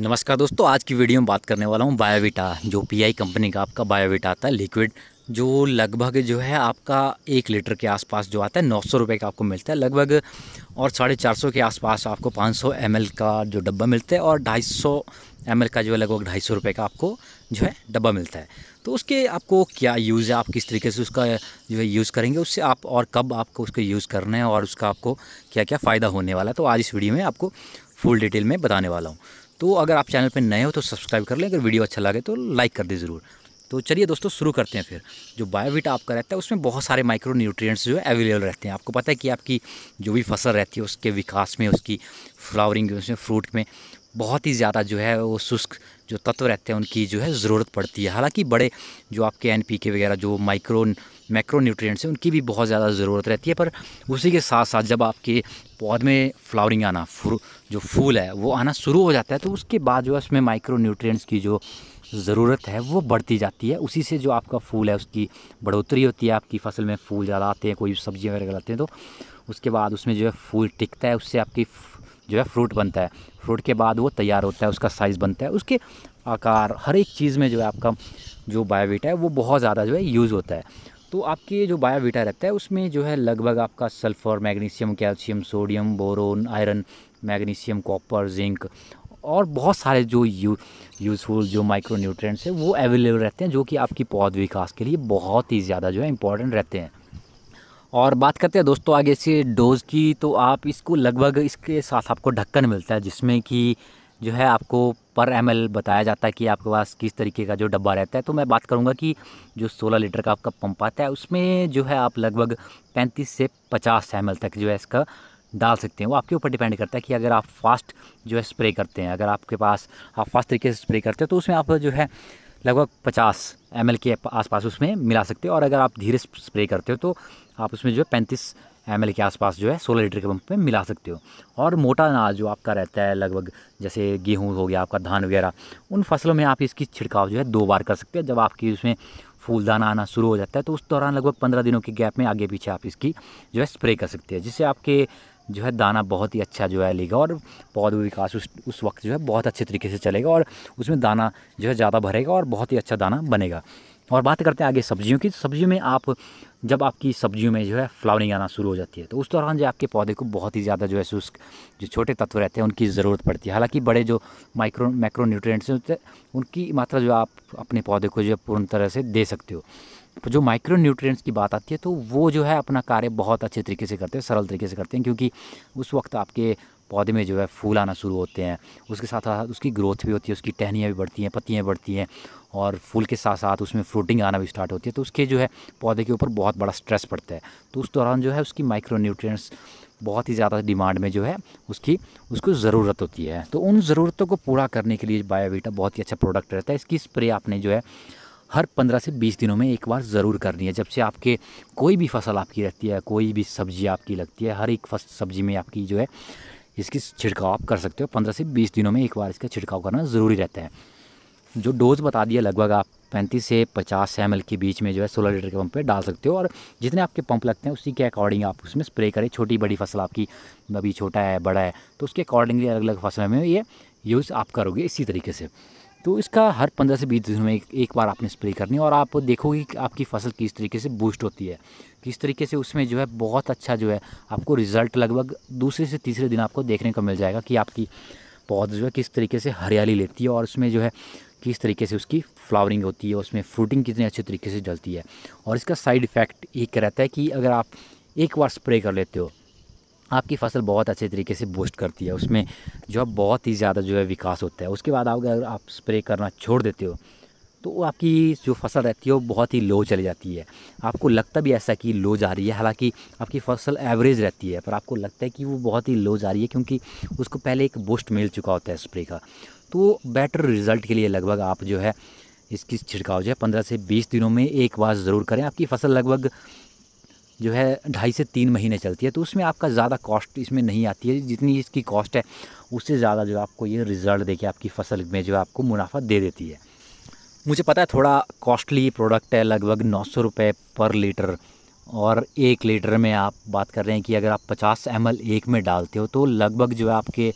नमस्कार दोस्तों आज की वीडियो में बात करने वाला हूँ बायोविटा जो पीआई कंपनी का आपका बायोविटा आता है लिक्विड जो लगभग जो है आपका एक लीटर के आसपास जो आता है नौ सौ रुपये का आपको मिलता है लगभग और साढ़े चार सौ के आसपास आपको पाँच सौ एम का जो डब्बा मिलता है और ढाई सौ एम का जो है लगभग ढाई सौ रुपये का आपको जो है डब्बा मिलता है तो उसके आपको क्या यूज़ है आप किस तरीके से उसका जो है यूज़ करेंगे उससे आप और कब आपको उसको यूज़ करना है और उसका आपको क्या क्या फ़ायदा होने वाला है तो आज इस वीडियो में आपको फुल डिटेल में बताने वाला हूँ तो अगर आप चैनल पर नए हो तो सब्सक्राइब कर लें अगर वीडियो अच्छा लगे तो लाइक कर दें ज़रूर तो चलिए दोस्तों शुरू करते हैं फिर जो बायोविटा आपका रहता है उसमें बहुत सारे माइक्रो न्यूट्रिएंट्स जो है अवेलेबल रहते हैं आपको पता है कि आपकी जो भी फसल रहती है उसके विकास में उसकी फ्लावरिंग उसमें फ्रूट में बहुत ही ज़्यादा जो है वो शुष्क जो तत्व रहते हैं उनकी जो है ज़रूरत पड़ती है हालांकि बड़े जो आपके एन पी के वगैरह जो माइक्रो मैक्रो न्यूट्रिएंट्स हैं उनकी भी बहुत ज़्यादा ज़रूरत रहती है पर उसी के साथ साथ जब आपके पौध में फ्लावरिंग आना जो फूल है वो आना शुरू हो जाता है तो उसके बाद जो है उसमें माइक्रो न्यूट्रियट्स की जो ज़रूरत है वो बढ़ती जाती है उसी से जो आपका फूल है उसकी बढ़ोतरी होती है आपकी फसल में फूल ज़्यादा आते हैं कोई सब्ज़ियाँ वगैरह लाते हैं तो उसके बाद उसमें जो है फूल टिकता है उससे आपकी जो है फ्रूट बनता है फ्रूट के बाद वो तैयार होता है उसका साइज़ बनता है उसके आकार हर एक चीज़ में जो है आपका जो बायोवेट है वो बहुत ज़्यादा जो है यूज़ होता है तो आपके जो बायोवीटा रहता है उसमें जो है लगभग आपका sulphur magnesium calcium sodium boron iron magnesium copper zinc और बहुत सारे जो यू यूज़फुल जो माइक्रो न्यूट्रेंट्स हैं वो अवेलेबल रहते हैं जो कि आपकी पौध विकास के लिए बहुत ही ज़्यादा जो है इंपॉर्टेंट रहते हैं और बात करते हैं दोस्तों आगे से डोज़ की तो आप इसको लगभग इसके साथ आपको ढक्कन मिलता है जिसमें कि जो है आपको पर एम बताया जाता है कि आपके पास किस तरीके का जो डब्बा रहता है तो मैं बात करूँगा कि जो 16 लीटर का आपका पंप आता है उसमें जो है आप लगभग 35 से 50 एम तक जो है इसका डाल सकते हैं वो आपके ऊपर डिपेंड करता है कि अगर आप फास्ट जो है स्प्रे करते हैं अगर आपके पास आप फास्ट तरीके से स्प्रे करते हो तो उसमें आप जो है लगभग पचास एम के आसपास उसमें मिला सकते हो और अगर आप धीरे स्प्रे करते हो तो आप उसमें जो है पैंतीस एम के आसपास जो है सोलह लीटर के पंप में मिला सकते हो और मोटा अनाज जो आपका रहता है लगभग जैसे गेहूँ हो गया आपका धान वगैरह उन फसलों में आप इसकी छिड़काव जो है दो बार कर सकते हैं जब आपकी उसमें फूलदान आना शुरू हो जाता है तो उस दौरान लगभग पंद्रह दिनों के गैप में आगे पीछे आप इसकी जो है स्प्रे कर सकते हैं जिससे आपके जो है दाना बहुत ही अच्छा जो है लेगा और पौध विकास उस उस वक्त जो है बहुत अच्छे तरीके से चलेगा और उसमें दाना जो है ज़्यादा भरेगा और बहुत ही अच्छा दाना बनेगा और बात करते हैं आगे सब्जियों की तो सब्जियों में आप जब आपकी सब्जियों में जो है फ्लावरिंग आना शुरू हो जाती है तो उस दौरान जो आपके पौधे को बहुत ही ज़्यादा जो है शुष्क जो छोटे तत्व रहते हैं उनकी ज़रूरत पड़ती है हालांकि बड़े जो माइक्रो माइक्रो न्यूट्रिएंट्स होते हैं उनकी मात्रा जो आप अपने पौधे को जो है पूर्ण तरह से दे सकते हो जो माइक्रो न्यूट्रिएंट्स की बात आती है तो वो जो है अपना कार्य बहुत अच्छे तरीके से करते हैं सरल तरीके से करते हैं क्योंकि उस वक्त आपके पौधे में जो है फूल आना शुरू होते हैं उसके साथ साथ उसकी ग्रोथ भी होती है उसकी टहनियाँ भी बढ़ती हैं पत्तियाँ बढ़ती हैं और फूल के साथ साथ उसमें फ्रूटिंग आना भी स्टार्ट होती है तो उसके जो है पौधे के ऊपर बहुत बड़ा स्ट्रेस पड़ता है तो उस दौरान जो है उसकी माइक्रो न्यूट्रियस बहुत ही ज़्यादा डिमांड में जो है उसकी उसको ज़रूरत होती है तो उन ज़रूरतों को पूरा करने के लिए बायोवीटा बहुत ही अच्छा प्रोडक्ट रहता है इसकी स्प्रे आपने जो है हर पंद्रह से बीस दिनों में एक बार ज़रूर करनी है जब से आपके कोई भी फसल आपकी रहती है कोई भी सब्ज़ी आपकी लगती है हर एक सब्ज़ी में आपकी जो है इसकी छिड़काव आप कर सकते हो पंद्रह से बीस दिनों में एक बार इसका छिड़काव करना ज़रूरी रहता है जो डोज़ बता दिया लगभग आप पैंतीस से पचास एम के बीच में जो है सोलह लीटर के पंप पे डाल सकते हो और जितने आपके पंप लगते हैं उसी के अकॉर्डिंग आप उसमें स्प्रे करें छोटी बड़ी फसल आपकी अभी छोटा है बड़ा है तो उसके अकॉर्डिंगली अलग अलग फसलों में ये यूज़ आप करोगे इसी तरीके से तो इसका हर पंद्रह से बीस दिन में एक, एक बार आपने स्प्रे करनी है और आप देखोगे कि आपकी फसल किस तरीके से बूस्ट होती है किस तरीके से उसमें जो है बहुत अच्छा जो है आपको रिज़ल्ट लगभग दूसरे से तीसरे दिन आपको देखने को मिल जाएगा कि आपकी पौध जो है किस तरीके से हरियाली लेती है और उसमें जो है किस तरीके से उसकी फ्लावरिंग होती है उसमें फ्रूटिंग कितने अच्छे तरीके से जलती है और इसका साइड इफ़ेक्ट एक रहता है कि अगर आप एक बार स्प्रे कर लेते हो आपकी फसल बहुत अच्छे तरीके से बूस्ट करती है उसमें जो है बहुत ही ज़्यादा जो है विकास होता है उसके बाद आप अगर आप स्प्रे करना छोड़ देते हो तो आपकी जो फसल रहती है वो बहुत ही लो चली जाती है आपको लगता भी ऐसा कि लो जा रही है हालांकि आपकी फसल एवरेज रहती है पर आपको लगता है कि वो बहुत ही लो जा रही है क्योंकि उसको पहले एक बूस्ट मिल चुका होता है स्प्रे का तो बेटर रिजल्ट के लिए लगभग आप जो है इसकी छिड़काव जो है पंद्रह से बीस दिनों में एक बार ज़रूर करें आपकी फसल लगभग जो है ढाई से तीन महीने चलती है तो उसमें आपका ज़्यादा कॉस्ट इसमें नहीं आती है जितनी इसकी कॉस्ट है उससे ज़्यादा जो आपको ये रिज़ल्ट दे के आपकी फसल में जो आपको मुनाफा दे देती है मुझे पता है थोड़ा कॉस्टली प्रोडक्ट है लगभग नौ सौ रुपये पर लीटर और एक लीटर में आप बात कर रहे हैं कि अगर आप पचास एम एक में डालते हो तो लगभग जो है आपके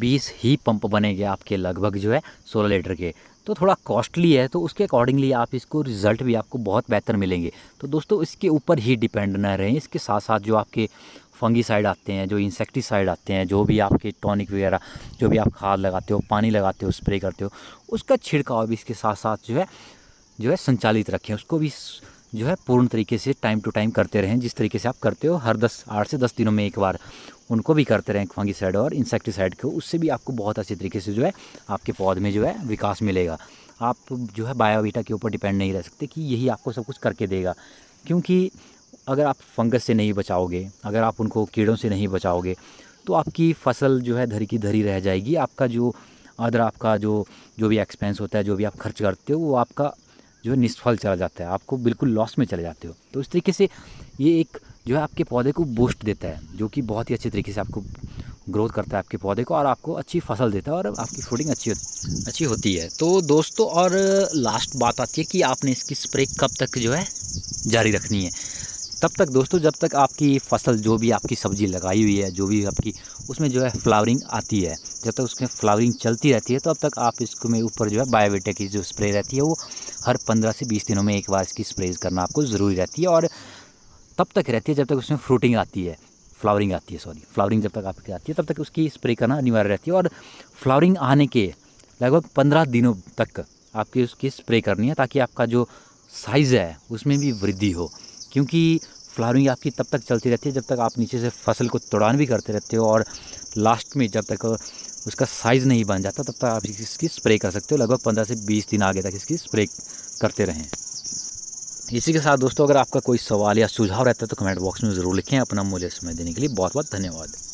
बीस ही पंप बनेंगे आपके लगभग जो है सोलह लीटर के तो थोड़ा कॉस्टली है तो उसके अकॉर्डिंगली आप इसको रिज़ल्ट भी आपको बहुत बेहतर मिलेंगे तो दोस्तों इसके ऊपर ही डिपेंड ना रहें इसके साथ साथ जो आपके फंगी साइड आते हैं जो इंसेक्टिसाइड आते हैं जो भी आपके टॉनिक वगैरह जो भी आप खाद लगाते हो पानी लगाते हो स्प्रे करते हो उसका छिड़काव भी इसके साथ साथ जो है जो है संचालित रखें उसको भी जो है पूर्ण तरीके से टाइम टू टाइम करते रहें जिस तरीके से आप करते हो हर दस आठ से दस दिनों में एक बार उनको भी करते रहें फंगीसाइड और इंसेक्टिसाइड को उससे भी आपको बहुत अच्छे तरीके से जो है आपके पौध में जो है विकास मिलेगा आप जो है बायोवीटा के ऊपर डिपेंड नहीं रह सकते कि यही आपको सब कुछ करके देगा क्योंकि अगर आप फंगस से नहीं बचाओगे अगर आप उनको कीड़ों से नहीं बचाओगे तो आपकी फसल जो है धरी की धरी रह जाएगी आपका जो अदर आपका जो जो भी एक्सपेंस होता है जो भी आप खर्च करते हो वो आपका जो है निष्फल चला जाता है आपको बिल्कुल लॉस में चले जाते हो तो इस तरीके से ये एक जो है आपके पौधे को बूस्ट देता है जो कि बहुत ही अच्छे तरीके से आपको ग्रोथ करता है आपके पौधे को और आपको अच्छी फसल देता है और आपकी फ्रूटिंग अच्छी हो, अच्छी होती है तो दोस्तों और लास्ट बात आती है कि आपने इसकी स्प्रे कब तक जो है जारी रखनी है तब तक दोस्तों जब तक आपकी फसल जो भी आपकी सब्ज़ी लगाई हुई है जो भी आपकी उसमें जो है फ्लावरिंग आती है जब तक उसमें फ्लावरिंग चलती रहती है तो अब तक आप इसको में ऊपर जो है बायोवेटा की जो स्प्रे रहती है वो हर पंद्रह से बीस दिनों में एक बार इसकी स्प्रेज करना आपको ज़रूरी रहती है और तब तक रहती है जब तक उसमें फ्रूटिंग आती है फ्लावरिंग आती है सॉरी फ्लावरिंग जब तक आपकी आती है तब तक उसकी स्प्रे करना अनिवार्य रहती है और फ्लावरिंग आने के लगभग पंद्रह दिनों तक आपकी उसकी स्प्रे करनी है ताकि आपका जो साइज़ है उसमें भी वृद्धि हो क्योंकि फ्लावरिंग आपकी तब तक चलती रहती है जब तक आप नीचे से फसल को तोड़ान भी करते रहते हो और लास्ट में जब तक उसका साइज़ नहीं बन जाता तब तक आप इसकी स्प्रे कर सकते हो लगभग पंद्रह से बीस दिन आगे तक इसकी स्प्रे करते रहें इसी के साथ दोस्तों अगर आपका कोई सवाल या सुझाव रहता है तो कमेंट बॉक्स में ज़रूर लिखें अपना मूल्य समय देने के लिए बहुत बहुत धन्यवाद